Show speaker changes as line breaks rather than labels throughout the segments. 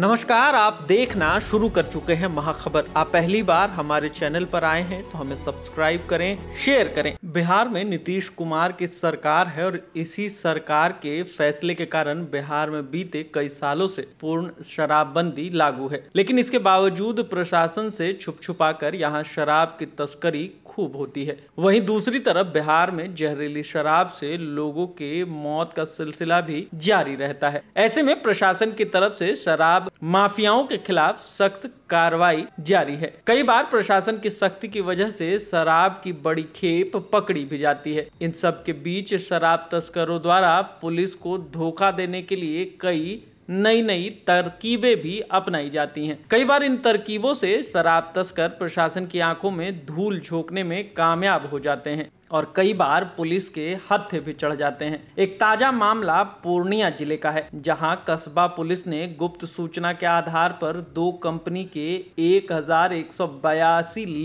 नमस्कार आप देखना शुरू कर चुके हैं महाखबर आप पहली बार हमारे चैनल पर आए हैं तो हमें सब्सक्राइब करें शेयर करें बिहार में नीतीश कुमार की सरकार है और इसी सरकार के फैसले के कारण बिहार में बीते कई सालों से पूर्ण शराबबंदी लागू है लेकिन इसके बावजूद प्रशासन से छुप छुपा कर यहाँ शराब की तस्करी खूब होती है वहीं दूसरी तरफ बिहार में जहरीली शराब से लोगों के मौत का सिलसिला भी जारी रहता है ऐसे में प्रशासन की तरफ से शराब माफियाओं के खिलाफ सख्त कार्रवाई जारी है कई बार प्रशासन की सख्ती की वजह से शराब की बड़ी खेप पकड़ी भी जाती है इन सब के बीच शराब तस्करों द्वारा पुलिस को धोखा देने के लिए कई नई नई तरकीबें भी अपनाई जाती हैं कई बार इन तरकीबों से शराब तस्कर प्रशासन की आंखों में धूल झोंकने में कामयाब हो जाते हैं और कई बार पुलिस के हथे भी चढ़ जाते हैं एक ताजा मामला पूर्णिया जिले का है जहां कस्बा पुलिस ने गुप्त सूचना के आधार पर दो कंपनी के एक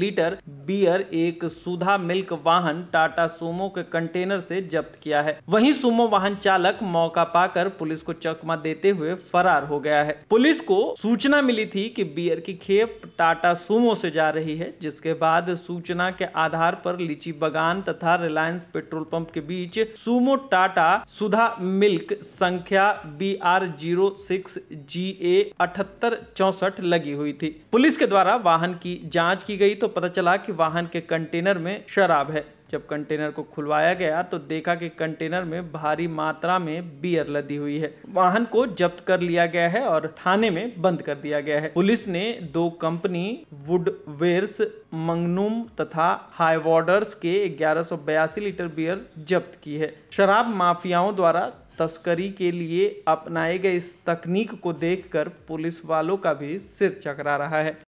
लीटर बियर एक सुधा मिल्क वाहन टाटा सुमो के कंटेनर से जब्त किया है वहीं सुमो वाहन चालक मौका पाकर पुलिस को चकमा देते हुए फरार हो गया है पुलिस को सूचना मिली थी कि बियर की खेप टाटा सुमो से जा रही है जिसके बाद सूचना के आधार पर लीची बगान तथा रिलायंस पेट्रोल पंप के बीच सुमो टाटा सुधा मिल्क संख्या B R zero six G A अठहत्तर चौसठ लगी हुई थी पुलिस के द्वारा वाहन की जांच की गई तो पता चला कि वाहन के कंटेनर में शराब है जब कंटेनर को खुलवाया गया तो देखा कि कंटेनर में भारी मात्रा में बियर लदी हुई है वाहन को जब्त कर लिया गया है और थाने में बंद कर दिया गया है पुलिस ने दो कंपनी वेयर्स मंगनूम तथा हाईवॉर्डर्स के ग्यारह लीटर बियर जब्त की है शराब माफियाओं द्वारा तस्करी के लिए अपनाए गए इस तकनीक को देखकर पुलिस वालों का भी सिर चकरा रहा है